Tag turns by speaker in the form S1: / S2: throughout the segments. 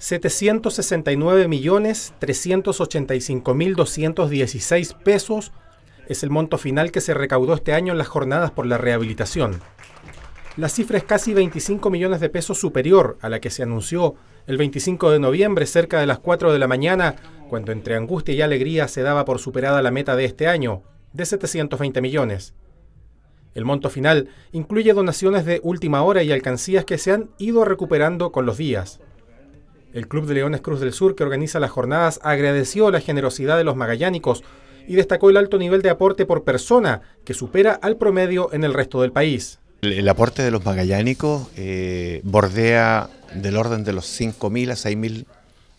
S1: 769.385.216 pesos es el monto final que se recaudó este año en las jornadas por la rehabilitación. La cifra es casi 25 millones de pesos superior a la que se anunció el 25 de noviembre cerca de las 4 de la mañana, cuando entre angustia y alegría se daba por superada la meta de este año, de 720 millones. El monto final incluye donaciones de última hora y alcancías que se han ido recuperando con los días. El Club de Leones Cruz del Sur, que organiza las jornadas, agradeció la generosidad de los magallánicos y destacó el alto nivel de aporte por persona, que supera al promedio en el resto del país.
S2: El, aporte de los magallánicos eh, bordea del orden de los 5.000 a 6.000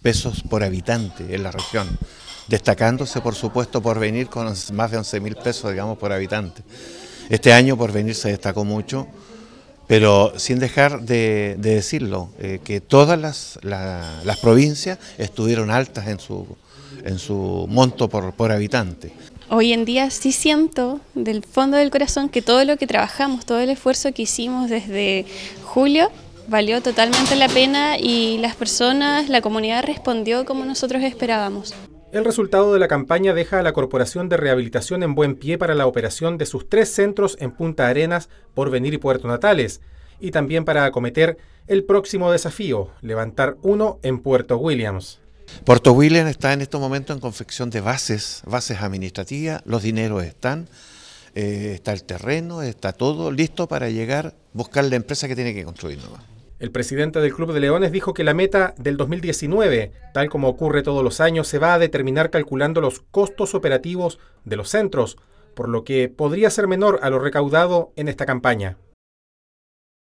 S2: pesos por habitante en la región, destacándose por supuesto por venir con más de 11.000 pesos, digamos, por habitante. Este año por venir se destacó mucho pero sin dejar de, decirlo, eh, que todas las, provincias estuvieron altas en su, monto por habitante.
S3: Hoy en día sí siento del fondo del corazón que todo lo que trabajamos, todo el esfuerzo que hicimos desde julio valió totalmente la pena y las personas, la comunidad respondió como nosotros esperábamos.
S1: El resultado de la campaña deja a la Corporación de Rehabilitación en buen pie para la operación de sus tres centros en Punta Arenas, Porvenir y Puerto Natales, y también para acometer el próximo desafío, levantar uno en Puerto Williams.
S2: Puerto Williams
S1: está en estos momentos
S2: en confección de bases, bases administrativas, los dineros están, eh, está el
S1: terreno, está
S2: todo listo para llegar, buscar la empresa que tiene que construir
S1: el presidente del Club de Leones dijo que la meta del 2019, tal como ocurre todos los años, se va a determinar calculando los costos operativos de los centros, por lo que podría ser menor a lo recaudado en esta campaña.